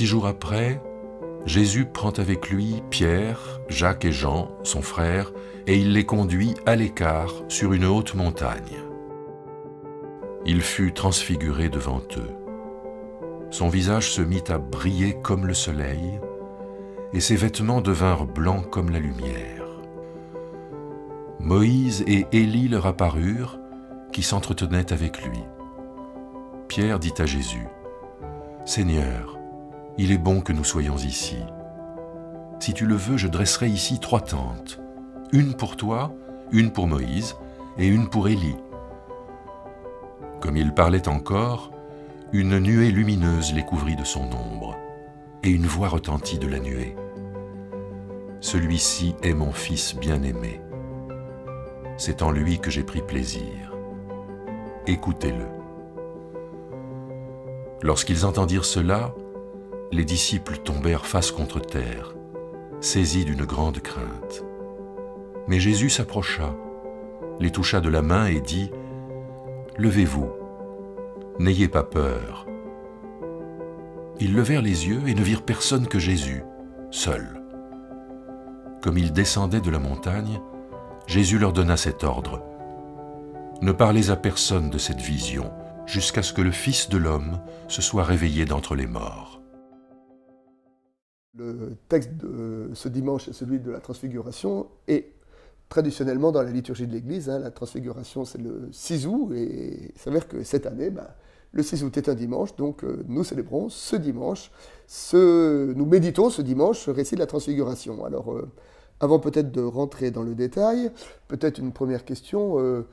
Six jours après, Jésus prend avec lui Pierre, Jacques et Jean, son frère, et il les conduit à l'écart sur une haute montagne. Il fut transfiguré devant eux. Son visage se mit à briller comme le soleil, et ses vêtements devinrent blancs comme la lumière. Moïse et Élie leur apparurent, qui s'entretenaient avec lui. Pierre dit à Jésus, Seigneur, il est bon que nous soyons ici. Si tu le veux, je dresserai ici trois tentes, une pour toi, une pour Moïse et une pour Élie. Comme il parlait encore, une nuée lumineuse les couvrit de son ombre, et une voix retentit de la nuée. Celui-ci est mon Fils bien-aimé. C'est en lui que j'ai pris plaisir. Écoutez-le. Lorsqu'ils entendirent cela, les disciples tombèrent face contre terre, saisis d'une grande crainte. Mais Jésus s'approcha, les toucha de la main et dit, Levez-vous, n'ayez pas peur. Ils levèrent les yeux et ne virent personne que Jésus, seul. Comme ils descendaient de la montagne, Jésus leur donna cet ordre. Ne parlez à personne de cette vision jusqu'à ce que le Fils de l'homme se soit réveillé d'entre les morts. Le texte de ce dimanche, est celui de la transfiguration, et traditionnellement dans la liturgie de l'Église. Hein. la transfiguration, c'est le 6 août, et il s'avère que cette année, bah, le 6 août est un dimanche, donc euh, nous célébrons ce dimanche, nous méditons ce dimanche ce récit de la transfiguration. Alors, euh, avant peut-être de rentrer dans le détail, peut-être une première question. Euh,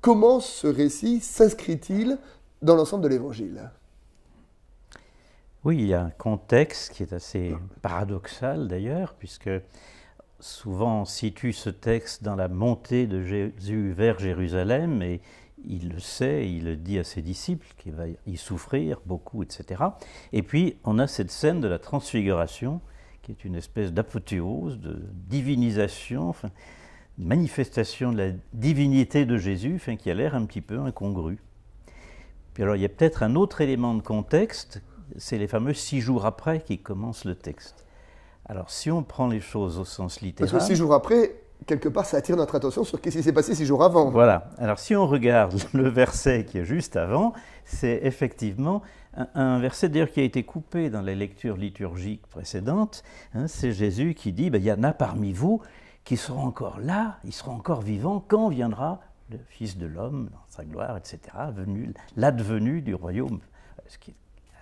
comment ce récit s'inscrit-il dans l'ensemble de l'Évangile oui, il y a un contexte qui est assez paradoxal d'ailleurs, puisque souvent on situe ce texte dans la montée de Jésus vers Jérusalem, et il le sait, il le dit à ses disciples qu'il va y souffrir beaucoup, etc. Et puis on a cette scène de la transfiguration, qui est une espèce d'apothéose, de divinisation, enfin, manifestation de la divinité de Jésus, enfin, qui a l'air un petit peu incongrue. Puis alors il y a peut-être un autre élément de contexte c'est les fameux six jours après qui commence le texte. Alors si on prend les choses au sens littéral... Parce que six jours après, quelque part, ça attire notre attention sur ce qui s'est passé six jours avant. Voilà. Alors si on regarde le verset qui est juste avant, c'est effectivement un, verset d'ailleurs qui a été coupé dans les lectures liturgiques précédentes. Hein. c'est Jésus qui dit, ben, il y en a parmi vous qui seront encore là, ils seront encore vivants quand viendra le Fils de l'homme dans sa gloire, etc., l'advenu du royaume, ce qui est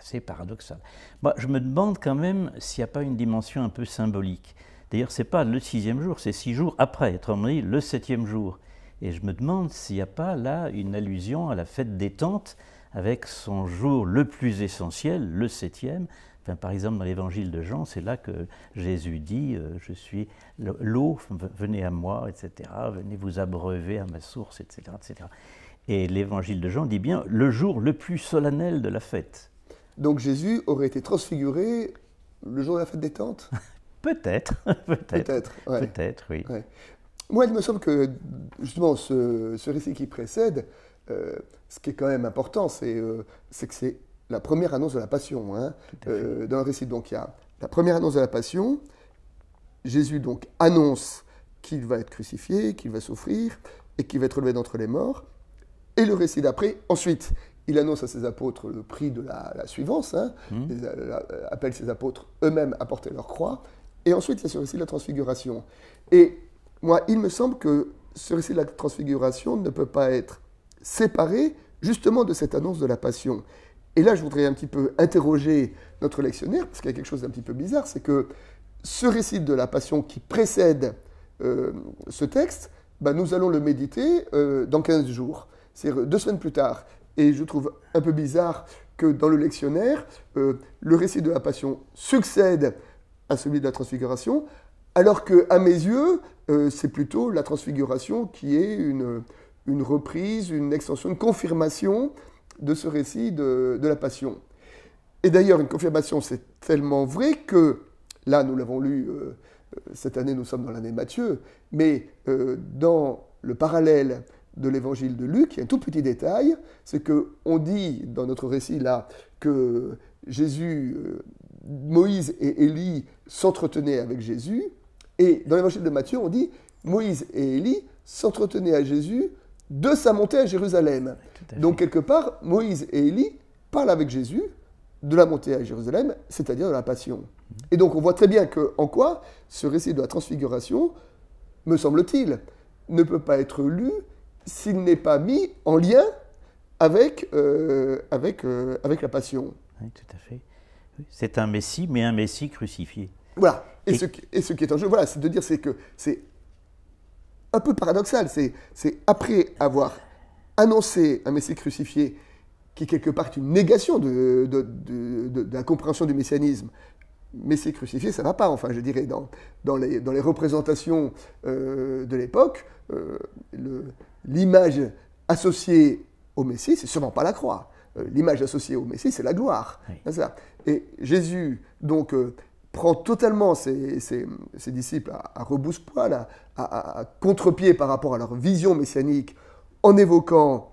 c'est paradoxal. Moi, bah, je me demande quand même s'il n'y a pas une dimension un peu symbolique. D'ailleurs, ce n'est pas le sixième jour, c'est six jours après, être le septième jour. Et je me demande s'il n'y a pas là une allusion à la fête des tentes avec son jour le plus essentiel, le septième. Enfin, par exemple, dans l'évangile de Jean, c'est là que Jésus dit euh, Je suis l'eau, venez à moi, etc. Venez vous abreuver à ma source, etc. etc. Et l'évangile de Jean dit bien le jour le plus solennel de la fête. Donc Jésus aurait été transfiguré le jour de la fête des tentes Peut-être, peut-être. Peut-être, oui. Moi, il me semble que justement ce, récit qui précède, euh, ce qui est quand même important, euh, c'est que c'est la première annonce de la Passion. Hein, euh, dans le récit, donc il y a la première annonce de la Passion. Jésus donc annonce qu'il va être crucifié, qu'il va souffrir et qu'il va être relevé d'entre les morts. Et le récit d'après, ensuite, il annonce à ses apôtres le prix de la, suivance, hein. mmh. euh, euh, appelle ses apôtres eux-mêmes à porter leur croix. Et ensuite, il y a ce récit de la transfiguration. Et moi, il me semble que ce récit de la transfiguration ne peut pas être séparé justement de cette annonce de la passion. Et là, je voudrais un petit peu interroger notre lectionnaire, parce qu'il y a quelque chose d'un petit peu bizarre, c'est que ce récit de la passion qui précède euh, ce texte, ben, nous allons le méditer dans 15 jours, c'est deux semaines plus tard. Et je trouve un peu bizarre que dans le lectionnaire, euh, le récit de la passion succède à celui de la transfiguration, alors que, à mes yeux, euh, c'est plutôt la transfiguration qui est une, une, reprise, une extension, une confirmation de ce récit de, la passion. Et d'ailleurs, une confirmation, c'est tellement vrai que, là, nous l'avons lu, euh, cette année, nous sommes dans l'année Matthieu, mais dans le parallèle de l'évangile de Luc, il y a un tout petit détail, c'est que on dit dans notre récit là que Jésus, euh, Moïse et Élie s'entretenaient avec Jésus, et dans l'évangile de Matthieu, on dit Moïse et Élie s'entretenaient à Jésus de sa montée à Jérusalem. Donc quelque part, Moïse et Élie parlent avec Jésus de la montée à Jérusalem, c'est-à-dire de la passion. Mm. Et donc on voit très bien que en quoi ce récit de la transfiguration, me semble-t-il, ne peut pas être lu s'il n'est pas mis en lien avec, euh, avec, euh, avec la passion. Oui, tout à fait. C'est un Messie, mais un Messie crucifié. Voilà. Et, Ce, qui, est en jeu, voilà, c'est de dire c'est que c'est un peu paradoxal. C'est après avoir annoncé un Messie crucifié, qui est quelque part une négation de la compréhension du messianisme, Messie crucifié, ça ne va pas. Enfin, je dirais, dans, dans, les, dans les représentations euh, de l'époque, euh, l'image associée au Messie, c'est sûrement pas la croix. Euh, l'image associée au Messie, c'est la gloire. Ça. Et Jésus, donc, prend totalement ses, disciples à, à rebousse-poil, à, à, à contre-pied par rapport à leur vision messianique, en évoquant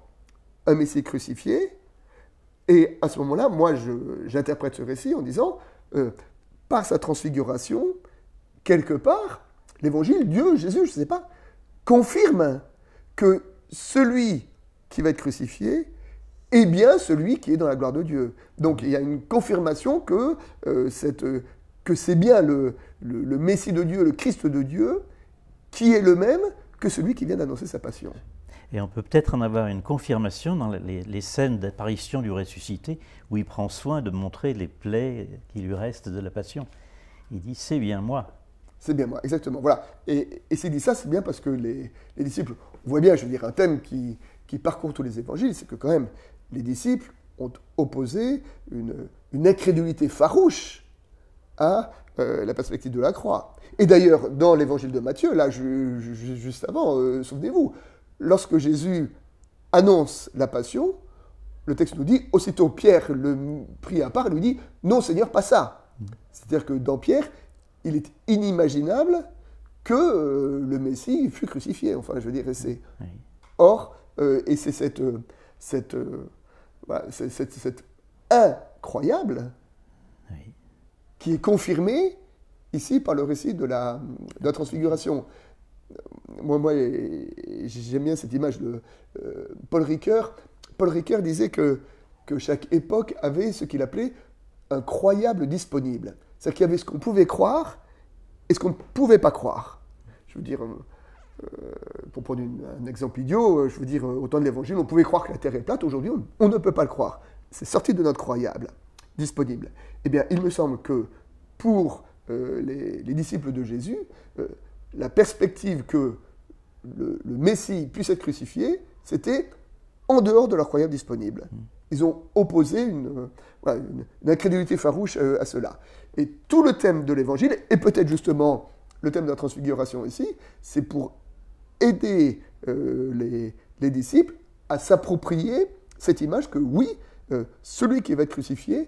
un Messie crucifié. Et à ce moment-là, moi, j'interprète ce récit en disant par sa transfiguration, quelque part, l'évangile, Dieu, Jésus, je ne sais pas, confirme que celui qui va être crucifié est bien celui qui est dans la gloire de Dieu. Donc il y a une confirmation que, euh, euh, que c'est bien le, le Messie de Dieu, le Christ de Dieu, qui est le même que celui qui vient d'annoncer sa passion. Et on peut peut-être en avoir une confirmation dans les, scènes d'apparition du ressuscité, où il prend soin de montrer les plaies qui lui restent de la passion. Il dit, c'est bien moi. C'est bien moi, exactement. Voilà. Et, et s'il dit ça, c'est bien parce que les, disciples, on voit bien, je veux dire, un thème qui, parcourt tous les évangiles, c'est que quand même, les disciples ont opposé une, incrédulité farouche à euh, la perspective de la croix. Et d'ailleurs, dans l'évangile de Matthieu, là, je, juste avant, euh, souvenez-vous, lorsque Jésus annonce la passion, le texte nous dit, aussitôt Pierre le prit à part il lui dit, non Seigneur, pas ça. C'est-à-dire que dans Pierre, il est inimaginable que euh, le Messie fût crucifié. Enfin, je veux dire, c'est... Or, euh, et euh, c'est cette, cette, incroyable qui est confirmée ici par le récit de la, de la transfiguration moi, moi j'aime bien cette image de euh, Paul Ricoeur. Paul Ricoeur disait que, que chaque époque avait ce qu'il appelait un croyable disponible. C'est-à-dire qu'il y avait ce qu'on pouvait croire et ce qu'on ne pouvait pas croire. Je veux dire, euh, euh, pour prendre un exemple idiot, je veux dire, au temps de l'évangile, on pouvait croire que la terre est plate, aujourd'hui, on, ne peut pas le croire. C'est sorti de notre croyable disponible. Eh bien, il me semble que pour les, disciples de Jésus, la perspective que le, Messie puisse être crucifié, c'était en dehors de leur croyance disponible. Ils ont opposé une, euh, incrédulité farouche euh, à, cela. Et tout le thème de l'évangile, et peut-être justement le thème de la transfiguration ici, c'est pour aider euh, les, disciples à s'approprier cette image que oui, celui qui va être crucifié,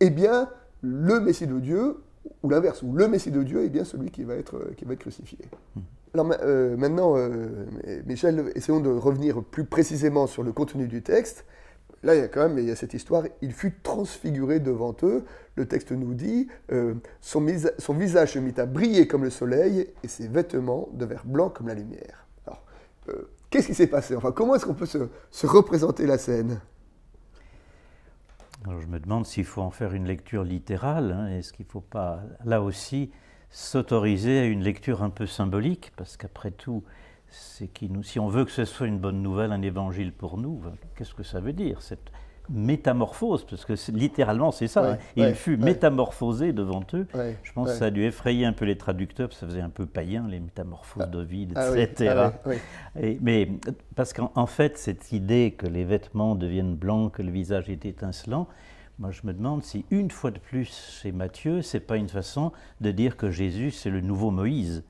eh bien, le Messie de Dieu ou l'inverse, ou le Messie de Dieu est eh bien celui qui va être, euh, crucifié. Hmm. Alors euh, maintenant, euh, Michel, essayons de revenir plus précisément sur le contenu du texte. Là, il y a quand même il y a cette histoire, il fut transfiguré devant eux. Le texte nous dit, son, visage se mit à briller comme le soleil et ses vêtements devinrent blanc comme la lumière. Alors, qu'est-ce qui s'est passé Enfin, comment est-ce qu'on peut se, se représenter la scène alors je me demande s'il faut en faire une lecture littérale, hein. est-ce qu'il ne faut pas, là aussi, s'autoriser à une lecture un peu symbolique, parce qu'après tout, qui nous, si on veut que ce soit une bonne nouvelle, un évangile pour nous, ben, qu'est-ce que ça veut dire métamorphose, parce que littéralement c'est ça, hein. il fut métamorphosé devant eux. Je pense que ça a dû effrayer un peu les traducteurs, parce que ça faisait un peu païen, les métamorphoses ah. d'ovid' ah etc. Ah mais parce qu'en fait, cette idée que les vêtements deviennent blancs, que le visage est étincelant, moi je me demande si une fois de plus chez Matthieu, c'est pas une façon de dire que Jésus c'est le nouveau Moïse.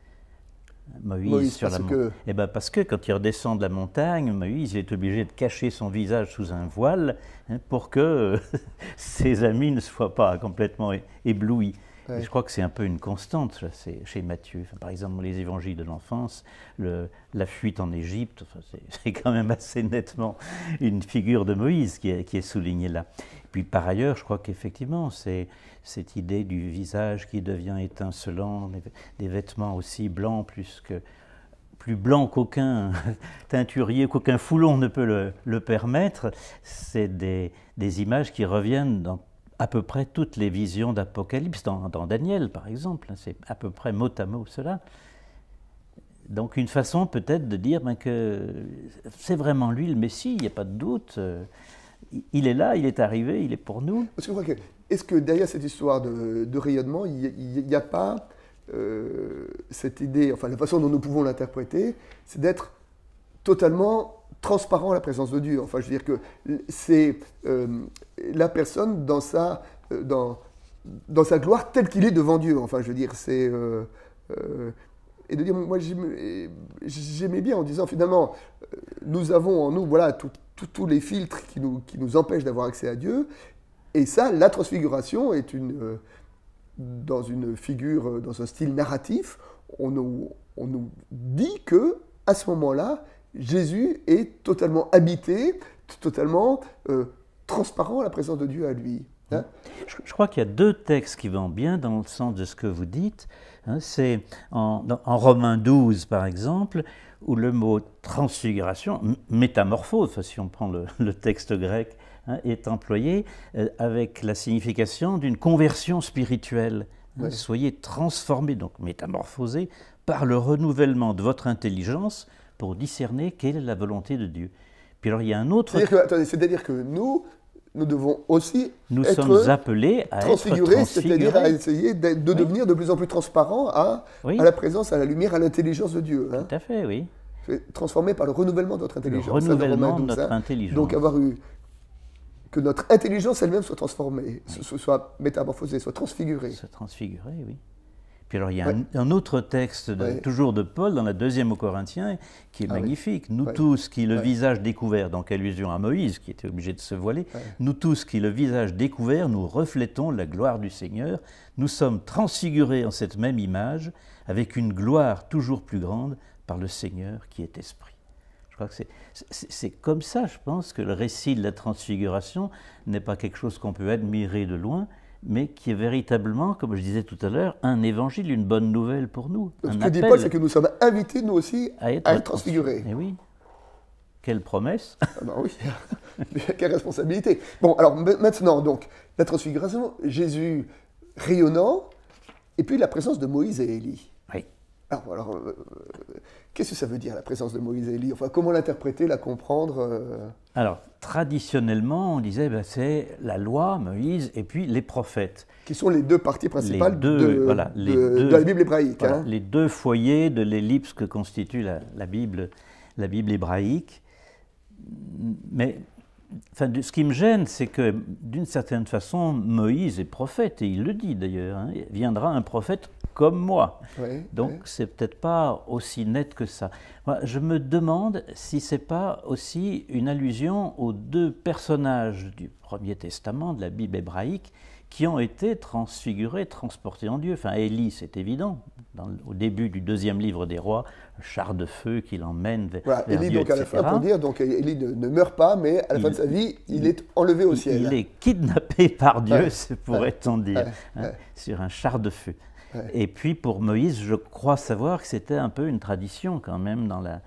Moïse, sur la montagne. Eh ben parce que quand il redescend de la montagne, Moïse est obligé de cacher son visage sous un voile hein, pour que euh, ses amis ne soient pas complètement éblouis. Je crois que c'est un peu une constante c'est chez Matthieu. par exemple, les évangiles de l'enfance, la fuite en Égypte, c'est quand même assez nettement une figure de Moïse qui est soulignée là. Puis par ailleurs, je crois qu'effectivement, c'est cette idée du visage qui devient étincelant, des vêtements aussi blancs plus que plus blanc qu'aucun teinturier, qu'aucun foulon ne peut le, permettre, c'est des, images qui reviennent dans à peu près toutes les visions d'Apocalypse, dans, Daniel par exemple, hein, c'est à peu près mot à mot cela. Donc une façon peut-être de dire ben, que c'est vraiment lui le Messie, il n'y a pas de doute. Euh, il est là, il est arrivé, il est pour nous. Est-ce que derrière cette histoire de, rayonnement, il n'y a, pas euh, cette idée, enfin la façon dont nous pouvons l'interpréter, c'est d'être totalement transparent à la présence de Dieu. Enfin, je veux dire que c'est euh, la personne dans sa, euh, dans sa gloire telle qu'il est devant Dieu. Enfin, je veux dire, c'est et de dire moi j'aimais bien en disant finalement nous avons en nous voilà tout, tous les filtres qui nous, empêchent d'avoir accès à Dieu. Et ça, la transfiguration est une, euh, dans une figure, euh, dans un style narratif, on nous, dit que à ce moment-là, Jésus est totalement habité, totalement euh, transparent à la présence de Dieu à lui. Hein. je, crois qu'il y a deux textes qui vont bien dans le sens de ce que vous dites. Hein, c'est en, Romains 12, par exemple, où le mot transfiguration, métamorphose, si on prend le, texte grec, hein, est employé euh, avec la signification d'une conversion spirituelle. Hein, soyez transformés, donc métamorphosés, par le renouvellement de votre intelligence pour discerner quelle est la volonté de Dieu. Puis alors il y a un autre. C'est-à-dire que, nous, nous devons aussi nous être appelés à être transfigurés, c'est-à-dire à essayer de, devenir de plus en plus transparents à, à la présence, à la lumière, à l'intelligence de Dieu. Hein. Tout à fait, oui. Transformé par le renouvellement de notre intelligence. Hein, renouvellement de notre hein. intelligence. Donc avoir eu que notre intelligence elle-même soit transformée, soit métamorphosée, soit transfigurée. Se transfigurer, oui. Puis alors, il y a un, autre texte, toujours de Paul, dans la deuxième aux Corinthiens, qui est ah magnifique. Nous tous qui, le visage découvert, donc allusion à Moïse, qui était obligé de se voiler, nous tous qui, le visage découvert, nous reflétons la gloire du Seigneur, nous sommes transfigurés en cette même image, avec une gloire toujours plus grande par le Seigneur qui est esprit. Je crois que c'est comme ça, je pense, que le récit de la transfiguration n'est pas quelque chose qu'on peut admirer de loin, mais qui est véritablement, comme je disais tout à l'heure, un évangile, une bonne nouvelle pour nous. Ce que dit Paul, c'est que nous sommes invités, nous aussi, à être, transfigurés. Eh oui. Quelle promesse ah ben oui, quelle responsabilité. Bon, alors maintenant, donc, la transfiguration, Jésus rayonnant, et puis la présence de Moïse et Élie. Oui. Ah, alors, euh, euh, qu'est-ce que ça veut dire la présence de Moïse et Élie Enfin, comment l'interpréter, la comprendre euh? Alors, traditionnellement, on disait ben, c'est la loi, Moïse, et puis les prophètes. Qui sont les deux parties principales de, la Bible hébraïque. Hein? Les deux foyers de l'ellipse que constitue la, Bible, la Bible hébraïque. Mais Enfin, ce qui me gêne, c'est que d'une certaine façon, Moïse est prophète, et il le dit d'ailleurs, hein. viendra un prophète comme moi. Donc c'est peut-être pas aussi net que ça. Je me demande si c'est pas aussi une allusion aux deux personnages du Premier Testament, de la Bible hébraïque, qui ont été transfigurés, transportés en Dieu. Enfin, Élie, c'est évident. au début du deuxième livre des rois, char de feu qui l'emmène vers, voilà, Élie, donc, à la fin, pour dire, donc Élie ne, meurt pas, mais à la fin de sa vie, il, est enlevé au ciel. Il est kidnappé par Dieu, ouais, pourrait-on dire, hein, sur un char de feu. Et puis pour Moïse, je crois savoir que c'était un peu une tradition quand même dans la,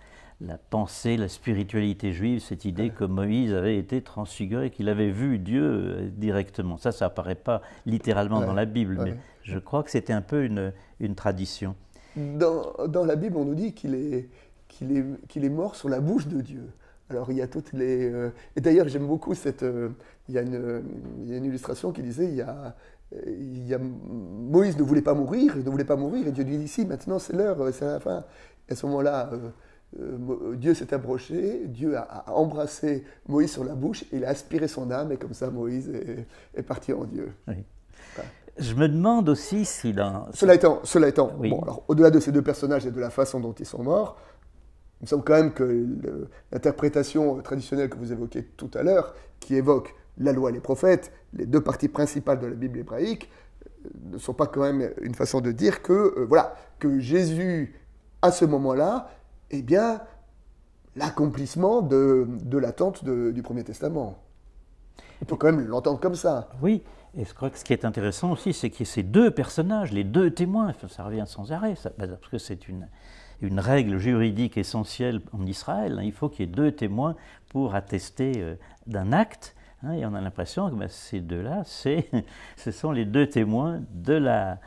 pensée, la spiritualité juive, cette idée que Moïse avait été transfiguré, qu'il avait vu Dieu euh, directement. Ça, ça n'apparaît pas littéralement dans la Bible, mais je crois que c'était un peu une, tradition. Dans, la Bible, on nous dit qu'il est, qu'il est, qu'il est mort sur la bouche de Dieu. Alors il y a toutes les... Euh, et d'ailleurs j'aime beaucoup cette, euh, il y, a une, illustration qui disait il y a, il Moïse ne voulait pas mourir, il ne voulait pas mourir, et Dieu lui dit ici maintenant c'est l'heure, c'est la fin. à ce moment-là, euh, euh, euh, Dieu s'est approché, Dieu a, embrassé Moïse sur la bouche, et il a aspiré son âme, et comme ça Moïse est, parti en Dieu. Je me demande aussi si Cela étant, cela étant alors, au-delà de ces deux personnages et de la façon dont ils sont morts, il me semble quand même que l'interprétation traditionnelle que vous évoquez tout à l'heure, qui évoque la loi et les prophètes, les deux parties principales de la Bible hébraïque, euh, ne sont pas quand même une façon de dire que, euh, voilà, que Jésus, à ce moment-là, est eh bien, l'accomplissement de, l'attente du Premier Testament. Il faut quand même l'entendre comme ça. Oui, et je crois que ce qui est intéressant aussi, c'est que ces deux personnages, les deux témoins, ça revient sans arrêt, parce que c'est une, règle juridique essentielle en Israël. Hein. il faut qu'il y ait deux témoins pour attester euh, d'un acte. Hein, et on a l'impression que ben, ces deux-là, ce sont les deux témoins de la,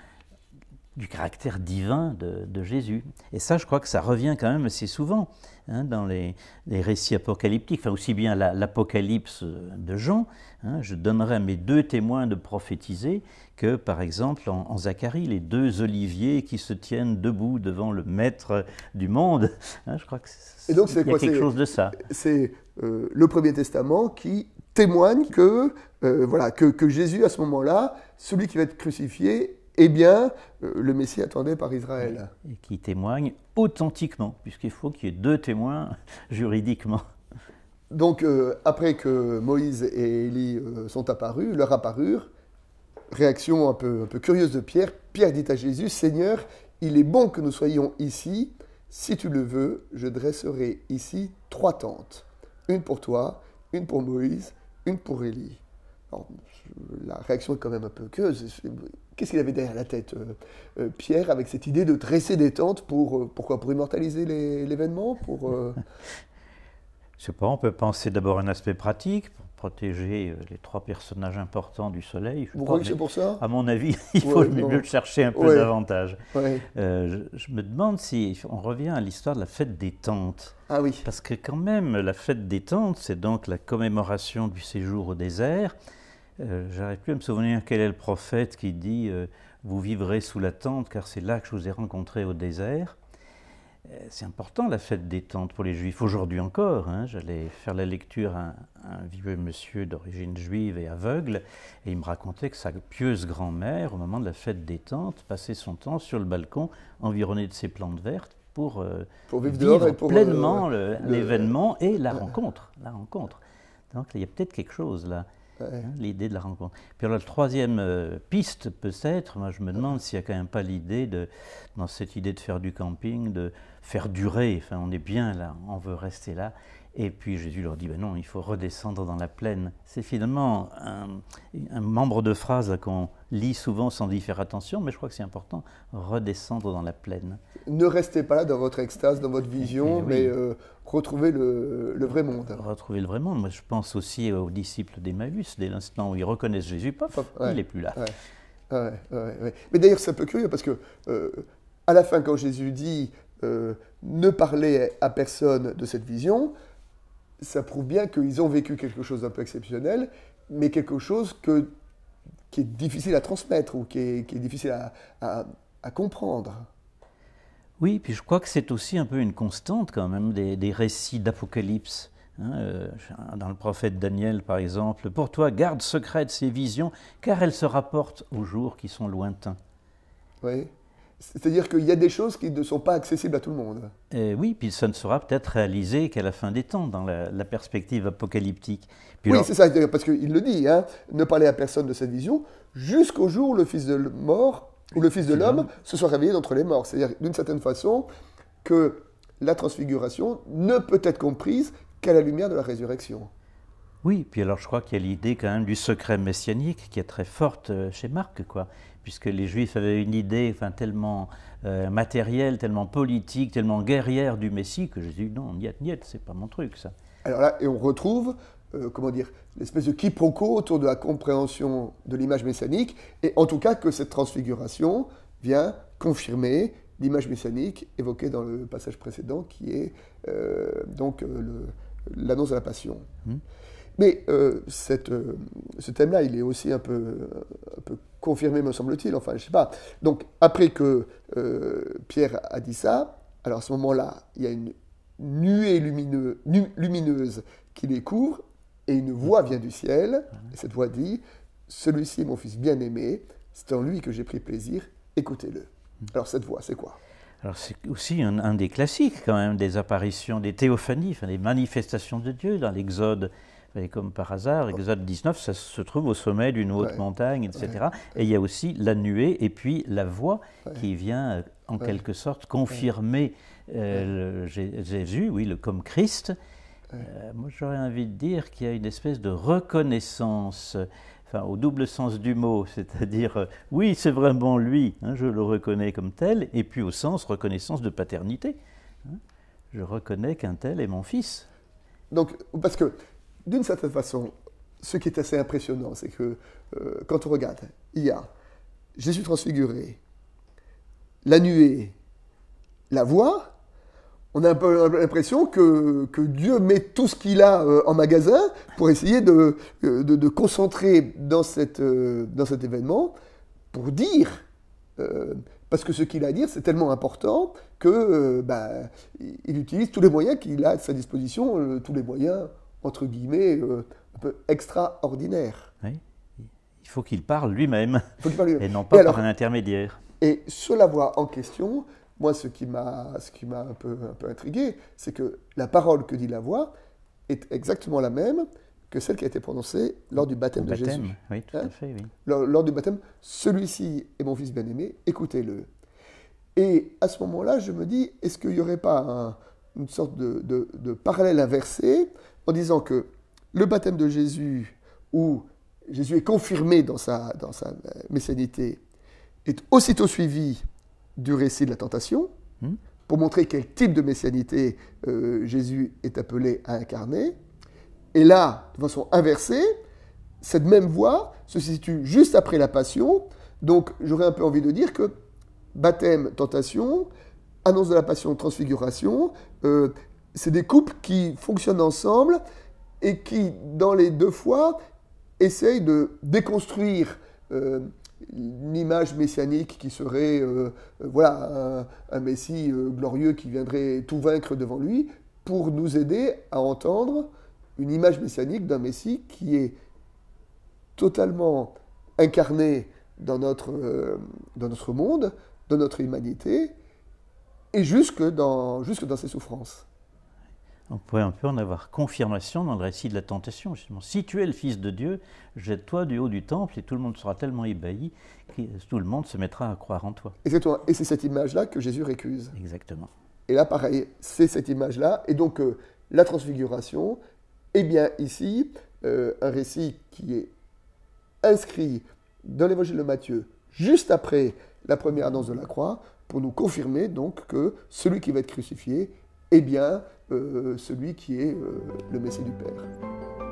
du caractère divin de, Jésus. Et ça, je crois que ça revient quand même assez souvent hein, dans les, les, récits apocalyptiques, enfin aussi bien l'Apocalypse de Jean. Hein, je donnerai à mes deux témoins de prophétiser que, par exemple, en, Zacharie, les deux oliviers qui se tiennent debout devant le Maître du monde. je crois que c'est quelque chose de ça. C'est euh, le Premier Testament qui témoigne que, euh, voilà, que, que, Jésus, à ce moment-là, celui qui va être crucifié, eh bien, euh, le Messie attendait par Israël. Et qui témoigne authentiquement, puisqu'il faut qu'il y ait deux témoins juridiquement. Donc, euh, après que Moïse et Élie sont apparus, leur apparurent, réaction un peu, un peu curieuse de Pierre, Pierre dit à Jésus, Seigneur, il est bon que nous soyons ici, si tu le veux, je dresserai ici trois tentes, une pour toi, une pour Moïse une pour Ellie. la réaction est quand même un peu queuse. Qu'est-ce qu'il avait derrière la tête, euh, euh, Pierre, avec cette idée de dresser des tentes pour, euh, pourquoi pour immortaliser l'événement pour, ne Je sais pas, on peut penser d'abord un aspect pratique, protéger euh, les trois personnages importants du Soleil. Vous que c'est pour ça À mon avis, il faut mieux le chercher un peu davantage. Euh, je, me demande si on revient à l'histoire de la fête des tentes. Ah oui. Parce que quand même, la fête des tentes, c'est donc la commémoration du séjour au désert. J'arrête euh, J'arrive plus à me souvenir quel est le prophète qui dit Vous vivrez sous la tente, car c'est là que je vous ai rencontré au désert. Euh, c'est important la fête des tentes pour les juifs, aujourd'hui encore. Hein. J'allais faire la lecture à un, vieux monsieur d'origine juive et aveugle, et il me racontait que sa pieuse grand-mère, au moment de la fête des tentes, passait son temps sur le balcon, environné de ses plantes vertes, pour, euh, vivre, pleinement euh, l'événement et la rencontre. La rencontre. Donc il y a peut-être quelque chose là. Euh, hein, l'idée de la rencontre. Puis alors, la troisième euh, piste, peut-être, moi je me demande s'il n'y a quand même pas l'idée, de, dans cette idée de faire du camping, de faire durer, enfin on est bien là, on veut rester là. Et puis Jésus leur dit, ben non, il faut redescendre dans la plaine. C'est finalement un, membre de phrase qu'on lit souvent sans y faire attention, mais je crois que c'est important, redescendre dans la plaine. Ne restez pas là dans votre extase, dans votre vision, mais euh, retrouver le, vrai monde. Retrouver le vrai monde. Moi, je pense aussi aux disciples d'Emmaüs. Dès l'instant où ils reconnaissent Jésus, pof, il n'est plus là. Ouais, ouais, Mais d'ailleurs, c'est un peu curieux parce que, euh, à la fin, quand Jésus dit euh, ne parlez à personne de cette vision, ça prouve bien qu'ils ont vécu quelque chose d'un peu exceptionnel, mais quelque chose que, qui est difficile à transmettre ou qui est, difficile à, à comprendre. Oui, puis je crois que c'est aussi un peu une constante quand même des, récits d'Apocalypse. Hein, euh, dans le prophète Daniel, par exemple, pour toi, garde secrète ces visions, car elles se rapportent aux jours qui sont lointains. Oui. C'est-à-dire qu'il y a des choses qui ne sont pas accessibles à tout le monde. Euh, oui, puis ça ne sera peut-être réalisé qu'à la fin des temps, dans la, perspective apocalyptique. oui, c'est ça, parce qu'il le dit, hein, ne parlez à personne de cette vision, jusqu'au jour où le Fils de mort où le Fils de l'homme se soit réveillé d'entre les morts. C'est-à-dire, d'une certaine façon, que la transfiguration ne peut être comprise qu'à la lumière de la résurrection. Oui, puis alors je crois qu'il y a l'idée quand même du secret messianique qui est très forte euh, chez Marc, quoi, puisque les Juifs avaient une idée tellement euh, matérielle, tellement politique, tellement guerrière du Messie que Jésus, non, niet, niet, c'est pas mon truc ça. Alors là, et on retrouve euh, comment dire, l'espèce de quiproquo autour de la compréhension de l'image messianique, et en tout cas que cette transfiguration vient confirmer l'image messianique évoquée dans le passage précédent, qui est euh, donc euh, l'annonce de la passion. Hmm. Mais cette, ce thème-là, il est aussi un peu, confirmé, me semble-t-il. Enfin, je sais pas. Donc, après que Pierre a dit ça, alors à ce moment-là, il y a une nuée lumineuse qui les couvre, et une voix vient du ciel, et cette voix dit, celui-ci est mon fils bien-aimé, c'est en lui que j'ai pris plaisir, écoutez-le. Alors cette voix, c'est quoi alors c'est aussi un, des classiques quand même des apparitions, des théophanies, des manifestations de Dieu dans l'Exode. Comme par hasard, oh. Exode 19, ça se trouve au sommet d'une haute montagne, etc. Et il y a aussi la nuée et puis la voix qui vient euh, en quelque sorte confirmer euh, Jésus, oui, le, comme Christ, euh, moi, j'aurais envie de dire qu'il y a une espèce de reconnaissance, enfin, au double sens du mot, c'est-à-dire, euh, oui, c'est vraiment lui, hein, je le reconnais comme tel, et puis au sens reconnaissance de paternité. Hein. je reconnais qu'un tel est mon fils. Donc, parce que, d'une certaine façon, ce qui est assez impressionnant, c'est que euh, quand on regarde, il y a Jésus transfiguré, la nuée, la voix, on a un peu l'impression que, Dieu met tout ce qu'il a euh, en magasin pour essayer de, euh, de, concentrer dans, cette, euh, dans, cet événement pour dire, parce que ce qu'il a à dire, c'est tellement important que bah, il utilise tous les moyens qu'il a à sa disposition, tous les moyens, entre guillemets, un peu extraordinaires. Oui. Il faut qu'il parle lui-même, lui et non pas par un intermédiaire. Et sur la voie en question, moi, ce qui m'a, un peu, un peu intrigué, c'est que la parole que dit la voix est exactement la même que celle qui a été prononcée lors du baptême, de Jésus. Oui, tout hein lors, du baptême, celui-ci est mon fils bien-aimé, écoutez-le. Et à ce moment-là, je me dis, est-ce qu'il n'y aurait pas une sorte de, de, parallèle inversé en disant que le baptême de Jésus, où Jésus est confirmé dans sa, dans sa euh, est aussitôt suivi du récit de la tentation, hmm. pour montrer quel type de messianité euh, Jésus est appelé à incarner. Et là, de façon inversée, cette même voie se situe juste après la passion. Donc j'aurais un peu envie de dire que baptême, tentation, annonce de la passion, transfiguration, euh, c'est des couples qui fonctionnent ensemble et qui, dans les deux fois, essayent de déconstruire euh, une image messianique qui serait euh, euh, voilà un, Messie euh, glorieux qui viendrait tout vaincre devant lui pour nous aider à entendre une image messianique d'un Messie qui est totalement incarné dans notre, dans notre monde, dans notre humanité, et jusque dans, jusque dans ses souffrances on pourrait un peu en avoir confirmation dans le récit de la tentation, justement. Si tu es le Fils de Dieu, jette-toi du haut du temple et tout le monde sera tellement ébahi que tout le monde se mettra à croire en toi. Et c'est, et c'est cette image-là que Jésus récuse. Exactement. Et là, pareil, c'est cette image-là. Et donc, euh, la transfiguration, eh bien, ici, euh, un récit qui est inscrit dans l'évangile de Matthieu, juste après la première annonce de la croix, pour nous confirmer donc que celui qui va être crucifié eh bien, euh, celui qui est euh, le Messie du Père.